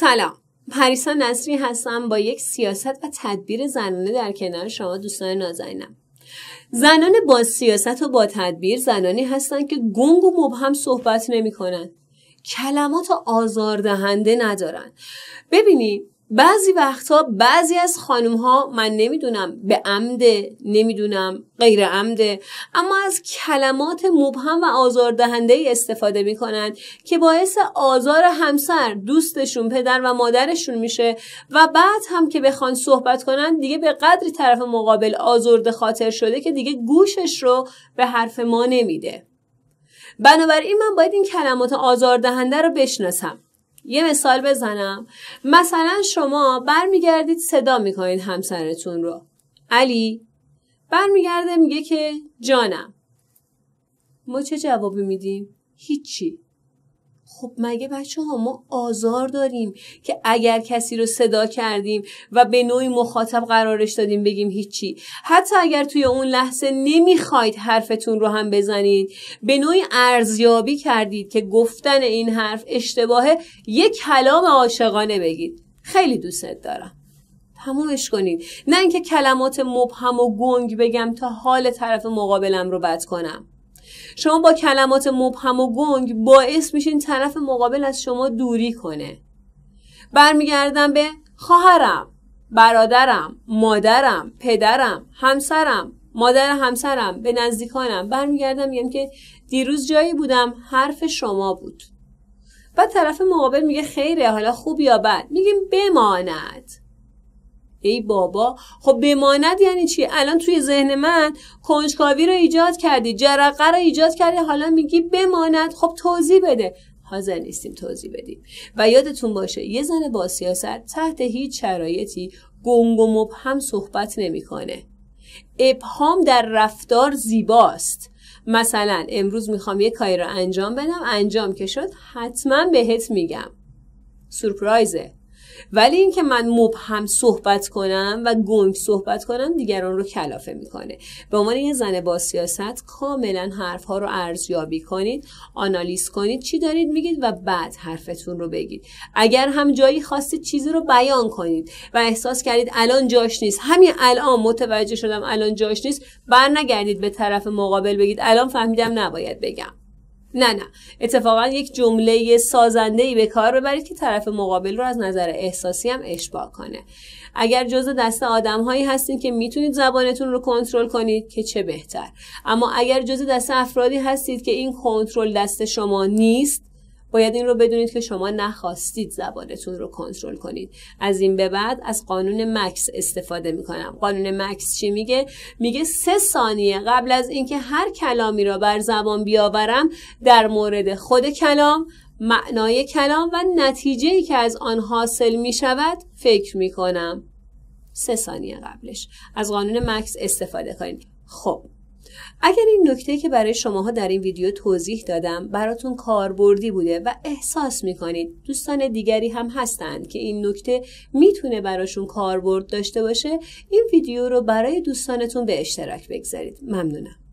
سلام پریسا نصری هستم با یک سیاست و تدبیر زنانه در کنار شما دوستان نازنینم زنان با سیاست و با تدبیر زنانی هستند که گنگ و مبهم صحبت نمی کنن. کلمات آزاردهنده ندارن ببینی بعضی وقتها بعضی از خانم ها من نمیدونم به عمده نمیدونم غیر عمده اما از کلمات مبهم و آزاردهنده ای استفاده میکنن که باعث آزار همسر دوستشون پدر و مادرشون میشه و بعد هم که بخوان صحبت کنن دیگه به قدری طرف مقابل آزرده خاطر شده که دیگه گوشش رو به حرف ما نمیده بنابراین من باید این کلمات آزاردهنده رو بشناسم یه مثال بزنم مثلا شما برمیگردید صدا میکنید همسرتون رو علی برمیگرده میگه که جانم ما چه جوابی میدیم؟ هیچی خب مگه بچه ها ما آزار داریم که اگر کسی رو صدا کردیم و به نوعی مخاطب قرارش دادیم بگیم هیچی حتی اگر توی اون لحظه نمیخواید حرفتون رو هم بزنید به نوعی ارزیابی کردید که گفتن این حرف اشتباهه یک کلام عاشقانه بگید خیلی دوستت دارم تمومش کنید نه اینکه کلمات مبهم و گنگ بگم تا حال طرف مقابلم رو بد کنم شما با کلمات مبهم و گنگ باعث میشین طرف مقابل از شما دوری کنه برمیگردم به خواهرم برادرم مادرم پدرم همسرم مادر همسرم به نزدیکانم برمیگردم میگم که دیروز جایی بودم حرف شما بود بعد طرف مقابل میگه خیره حالا خوب یا بد میگیم بماند ای بابا خب بماند یعنی چی الان توی ذهن من کنجکاوی رو ایجاد کردی جرقه رو ایجاد کردی حالا میگی بماند خب توضیح بده حاضر نیستیم توضیح بدیم و یادتون باشه یه زن با سیاست تحت هیچ شرایطی گنگ و مبهم صحبت نمیکنه ابهام در رفتار زیباست مثلا امروز میخوام یه کاری رو انجام بدم انجام که شد حتما بهت میگم سورپرایزه ولی اینکه من مبهم صحبت کنم و گنگ صحبت کنم دیگران رو کلافه میکنه به عنوان یه زن با سیاست کاملا حرفها رو ارزیابی کنید آنالیز کنید چی دارید میگید و بعد حرفتون رو بگید اگر هم جایی خواستید چیزی رو بیان کنید و احساس کردید الان جاش نیست همین الان متوجه شدم الان جاش نیست برنگردید به طرف مقابل بگید الان فهمیدم نباید بگم نه نه اتفاقا یک جمله سازنده ای به کار ببرید که طرف مقابل رو از نظر احساسی هم اشباع کنه اگر جزء دست آدم هایی هستید که میتونید زبانتون رو کنترل کنید که چه بهتر اما اگر جزء دست افرادی هستید که این کنترل دست شما نیست باید این رو بدونید که شما نخواستید زبانتون رو کنترل کنید از این به بعد از قانون مکس استفاده میکنم قانون مکس چی میگه میگه سه ثانیه قبل از اینکه هر کلامی را بر زبان بیاورم در مورد خود کلام معنای کلام و نتیجه ای که از آن حاصل می شود فکر می کنم سه ثانیه قبلش از قانون مکس استفاده کنید خب اگر این نکته که برای شماها در این ویدیو توضیح دادم براتون کاربردی بوده و احساس میکنید دوستان دیگری هم هستند که این نکته میتونه براشون کاربرد داشته باشه این ویدیو رو برای دوستانتون به اشتراک بگذارید ممنونم